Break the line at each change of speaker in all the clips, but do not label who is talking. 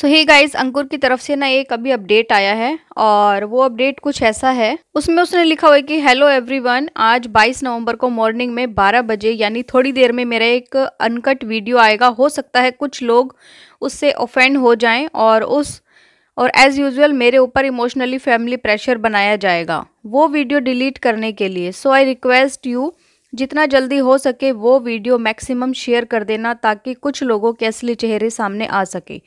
सो ही guys अंकुर की तरफ से ना एक अभी अपडेट आया है और वो अपडेट कुछ ऐसा है उसमें उसने लिखा हुआ है कि हेलो एवरीवन आज 22 नवंबर को मॉर्निंग में 12 बजे यानी थोड़ी देर में मेरा एक अनकट वीडियो आएगा हो सकता है कुछ लोग उससे ऑफेंड हो जाएं और उस और एज़ यूजल मेरे ऊपर इमोशनली फैमिली प्रेशर बनाया जाएगा वो वीडियो डिलीट करने के लिए सो आई रिक्वेस्ट यू जितना जल्दी हो सके वो वीडियो मैक्सिमम शेयर कर देना ताकि कुछ लोगों के असली चेहरे सामने आ सके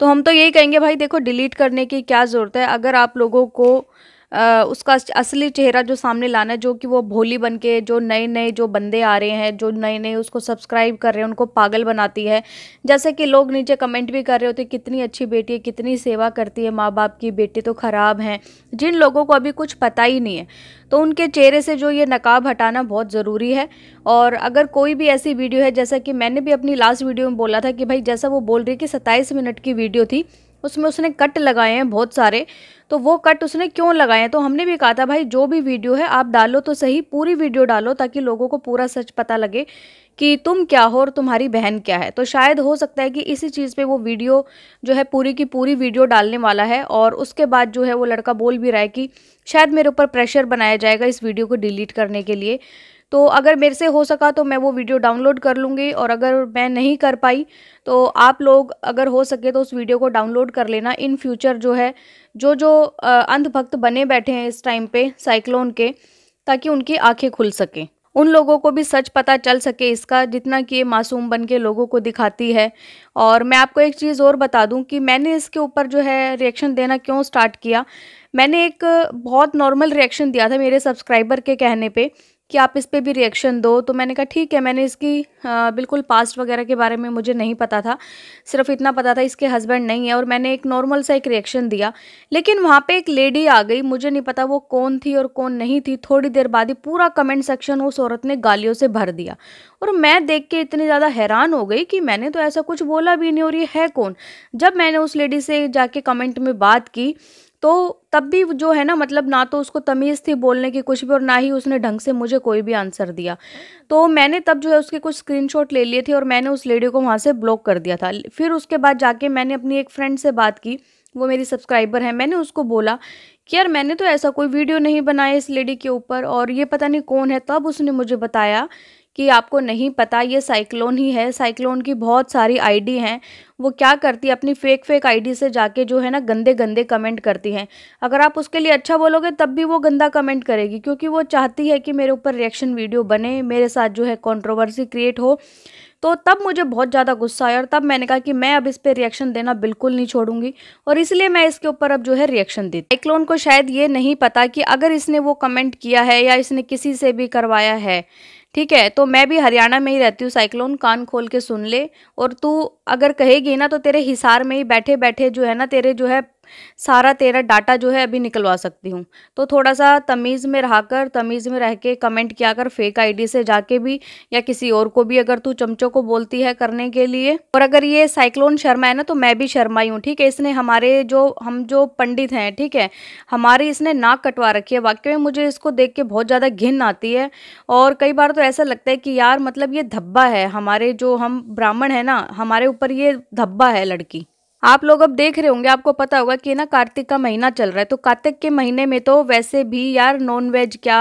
तो हम तो यही कहेंगे भाई देखो डिलीट करने की क्या ज़रूरत है अगर आप लोगों को उसका असली चेहरा जो सामने लाना है जो कि वो भोली बन के जो नए नए जो बंदे आ रहे हैं जो नए नए उसको सब्सक्राइब कर रहे हैं उनको पागल बनाती है जैसे कि लोग नीचे कमेंट भी कर रहे होते कितनी अच्छी बेटी है कितनी सेवा करती है माँ बाप की बेटी तो ख़राब हैं जिन लोगों को अभी कुछ पता ही नहीं है तो उनके चेहरे से जो ये नकाब हटाना बहुत ज़रूरी है और अगर कोई भी ऐसी वीडियो है जैसा कि मैंने भी अपनी लास्ट वीडियो में बोला था कि भाई जैसा वो बोल रही कि सत्ताईस मिनट की वीडियो थी उसमें उसने कट लगाए हैं बहुत सारे तो वो कट उसने क्यों लगाए हैं तो हमने भी कहा था भाई जो भी वीडियो है आप डालो तो सही पूरी वीडियो डालो ताकि लोगों को पूरा सच पता लगे कि तुम क्या हो और तुम्हारी बहन क्या है तो शायद हो सकता है कि इसी चीज़ पे वो वीडियो जो है पूरी की पूरी वीडियो डालने वाला है और उसके बाद जो है वो लड़का बोल भी रहा है कि शायद मेरे ऊपर प्रेशर बनाया जाएगा इस वीडियो को डिलीट करने के लिए तो अगर मेरे से हो सका तो मैं वो वीडियो डाउनलोड कर लूँगी और अगर मैं नहीं कर पाई तो आप लोग अगर हो सके तो उस वीडियो को डाउनलोड कर लेना इन फ्यूचर जो है जो जो अंधभक्त बने बैठे हैं इस टाइम पे साइक्लोन के ताकि उनकी आंखें खुल सकें उन लोगों को भी सच पता चल सके इसका जितना कि ये मासूम बन के लोगों को दिखाती है और मैं आपको एक चीज़ और बता दूं कि मैंने इसके ऊपर जो है रिएक्शन देना क्यों स्टार्ट किया मैंने एक बहुत नॉर्मल रिएक्शन दिया था मेरे सब्सक्राइबर के कहने पे कि आप इस पर भी रिएक्शन दो तो मैंने कहा ठीक है मैंने इसकी आ, बिल्कुल पास्ट वगैरह के बारे में मुझे नहीं पता था सिर्फ इतना पता था इसके हस्बैंड नहीं है और मैंने एक नॉर्मल सा एक रिएक्शन दिया लेकिन वहाँ पे एक लेडी आ गई मुझे नहीं पता वो कौन थी और कौन नहीं थी थोड़ी देर बाद ही पूरा कमेंट सेक्शन उस औरत ने गालियों से भर दिया और मैं देख के इतनी ज़्यादा हैरान हो गई कि मैंने तो ऐसा कुछ बोला भी नहीं और ये है कौन जब मैंने उस लेडी से जाके कमेंट में बात की तो तब भी जो है ना मतलब ना तो उसको तमीज़ थी बोलने की कुछ भी और ना ही उसने ढंग से मुझे कोई भी आंसर दिया तो मैंने तब जो है उसके कुछ स्क्रीनशॉट ले लिए थे और मैंने उस लेडी को वहाँ से ब्लॉक कर दिया था फिर उसके बाद जाके मैंने अपनी एक फ्रेंड से बात की वो मेरी सब्सक्राइबर है मैंने उसको बोला कि यार मैंने तो ऐसा कोई वीडियो नहीं बनाया इस लेडी के ऊपर और ये पता नहीं कौन है तब उसने मुझे बताया कि आपको नहीं पता ये साइक्लोन ही है साइक्लोन की बहुत सारी आईडी हैं वो क्या करती है अपनी फेक फेक आईडी से जाके जो है ना गंदे गंदे कमेंट करती हैं अगर आप उसके लिए अच्छा बोलोगे तब भी वो गंदा कमेंट करेगी क्योंकि वो चाहती है कि मेरे ऊपर रिएक्शन वीडियो बने मेरे साथ जो है कॉन्ट्रोवर्सी क्रिएट हो तो तब मुझे बहुत ज़्यादा गुस्सा आया और तब मैंने कहा कि मैं अब इस पर रिएक्शन देना बिल्कुल नहीं छोड़ूंगी और इसलिए मैं इसके ऊपर अब जो है रिएक्शन देती साइक्लोन को शायद ये नहीं पता कि अगर इसने वो कमेंट किया है या इसने किसी से भी करवाया है ठीक है तो मैं भी हरियाणा में ही रहती हूँ साइक्लोन कान खोल के सुन ले और तू अगर कहेगी ना तो तेरे हिसार में ही बैठे बैठे जो है ना तेरे जो है सारा तेरा डाटा जो है अभी निकलवा सकती हूँ तो थोड़ा सा तमीज़ में रह कर तमीज़ में रह के कमेंट किया कर फेक आईडी से जाके भी या किसी और को भी अगर तू चमचों को बोलती है करने के लिए और अगर ये साइक्लोन शर्मा है ना तो मैं भी शर्मा ही हूँ ठीक है इसने हमारे जो हम जो पंडित हैं ठीक है हमारी इसने नाक कटवा रखी है वाकई में मुझे इसको देख के बहुत ज़्यादा घिन आती है और कई बार तो ऐसा लगता है कि यार मतलब ये धब्बा है हमारे जो हम ब्राह्मण है ना हमारे ऊपर ये धब्बा है लड़की आप लोग अब देख रहे होंगे आपको पता होगा कि ना कार्तिक का महीना चल रहा है तो कार्तिक के महीने में तो वैसे भी यार नॉन वेज क्या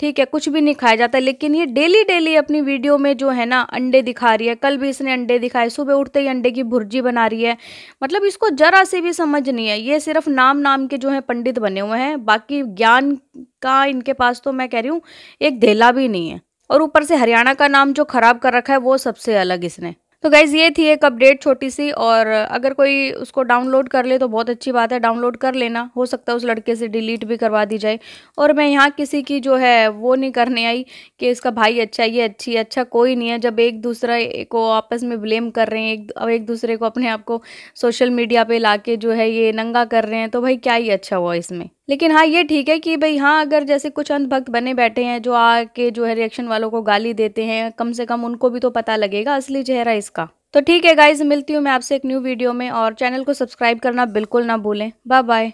ठीक है कुछ भी नहीं खाया जाता लेकिन ये डेली डेली अपनी वीडियो में जो है ना अंडे दिखा रही है कल भी इसने अंडे दिखाए सुबह उठते ही अंडे की भुर्जी बना रही है मतलब इसको जरा से भी समझ नहीं है ये सिर्फ नाम नाम के जो है पंडित बने हुए हैं बाकी ज्ञान का इनके पास तो मैं कह रही हूँ एक धेला भी नहीं है और ऊपर से हरियाणा का नाम जो खराब कर रखा है वो सबसे अलग इसने तो गाइज़ ये थी एक अपडेट छोटी सी और अगर कोई उसको डाउनलोड कर ले तो बहुत अच्छी बात है डाउनलोड कर लेना हो सकता है उस लड़के से डिलीट भी करवा दी जाए और मैं यहाँ किसी की जो है वो नहीं करने आई कि इसका भाई अच्छा ये अच्छी अच्छा कोई नहीं है जब एक दूसरा को आपस में ब्लेम कर रहे हैं एक अब एक दूसरे को अपने आप को सोशल मीडिया पर ला जो है ये नंगा कर रहे हैं तो भाई क्या ही अच्छा हुआ इसमें लेकिन हाँ ये ठीक है कि भाई हाँ अगर जैसे कुछ अंधभक्त बने बैठे हैं जो आके जो है रिएक्शन वालों को गाली देते हैं कम से कम उनको भी तो पता लगेगा असली चेहरा इसका तो ठीक है गाइज मिलती हूँ मैं आपसे एक न्यू वीडियो में और चैनल को सब्सक्राइब करना बिल्कुल ना भूलें बाय बाय